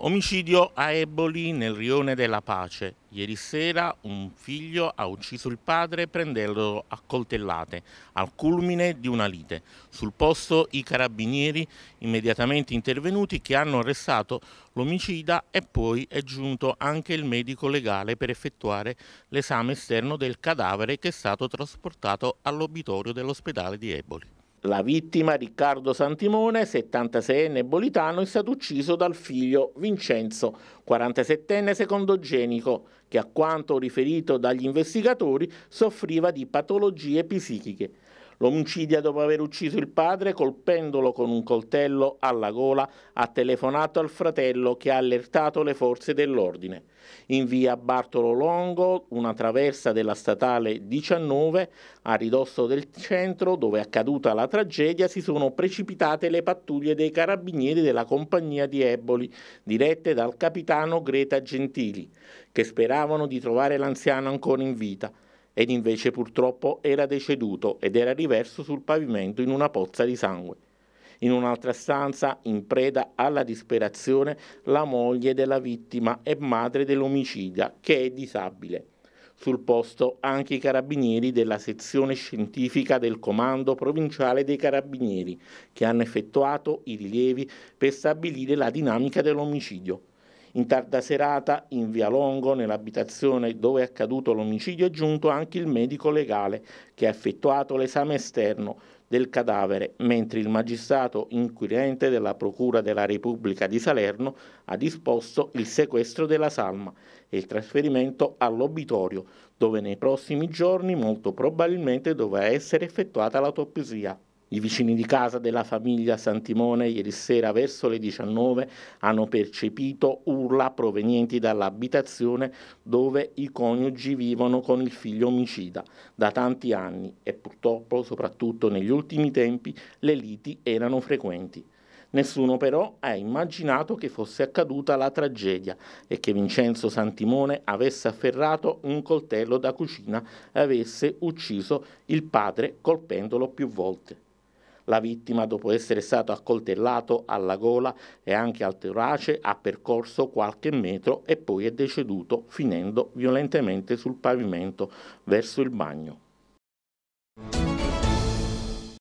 Omicidio a Eboli nel rione della pace. Ieri sera un figlio ha ucciso il padre prendendolo a coltellate al culmine di una lite. Sul posto i carabinieri immediatamente intervenuti che hanno arrestato l'omicida e poi è giunto anche il medico legale per effettuare l'esame esterno del cadavere che è stato trasportato all'obitorio dell'ospedale di Eboli. La vittima, Riccardo Santimone, 76enne bolitano, è stato ucciso dal figlio Vincenzo, 47enne secondogenico, che a quanto riferito dagli investigatori soffriva di patologie psichiche. Lo omicida dopo aver ucciso il padre colpendolo con un coltello alla gola ha telefonato al fratello che ha allertato le forze dell'ordine. In via Bartolo Longo, una traversa della statale 19, a ridosso del centro dove è accaduta la tragedia, si sono precipitate le pattuglie dei carabinieri della compagnia di Eboli, dirette dal capitano Greta Gentili, che speravano di trovare l'anziano ancora in vita ed invece purtroppo era deceduto ed era riverso sul pavimento in una pozza di sangue. In un'altra stanza, in preda alla disperazione, la moglie della vittima e madre dell'omicida, che è disabile. Sul posto anche i carabinieri della sezione scientifica del Comando Provinciale dei Carabinieri, che hanno effettuato i rilievi per stabilire la dinamica dell'omicidio. In tarda serata, in via Longo, nell'abitazione dove è accaduto l'omicidio, è giunto anche il medico legale che ha effettuato l'esame esterno del cadavere, mentre il magistrato inquirente della Procura della Repubblica di Salerno ha disposto il sequestro della salma e il trasferimento all'obitorio, dove nei prossimi giorni molto probabilmente dovrà essere effettuata l'autopsia. I vicini di casa della famiglia Santimone ieri sera verso le 19 hanno percepito urla provenienti dall'abitazione dove i coniugi vivono con il figlio omicida da tanti anni e purtroppo, soprattutto negli ultimi tempi, le liti erano frequenti. Nessuno però ha immaginato che fosse accaduta la tragedia e che Vincenzo Santimone avesse afferrato un coltello da cucina e avesse ucciso il padre colpendolo più volte. La vittima, dopo essere stato accoltellato alla gola e anche al torace, ha percorso qualche metro e poi è deceduto finendo violentemente sul pavimento verso il bagno.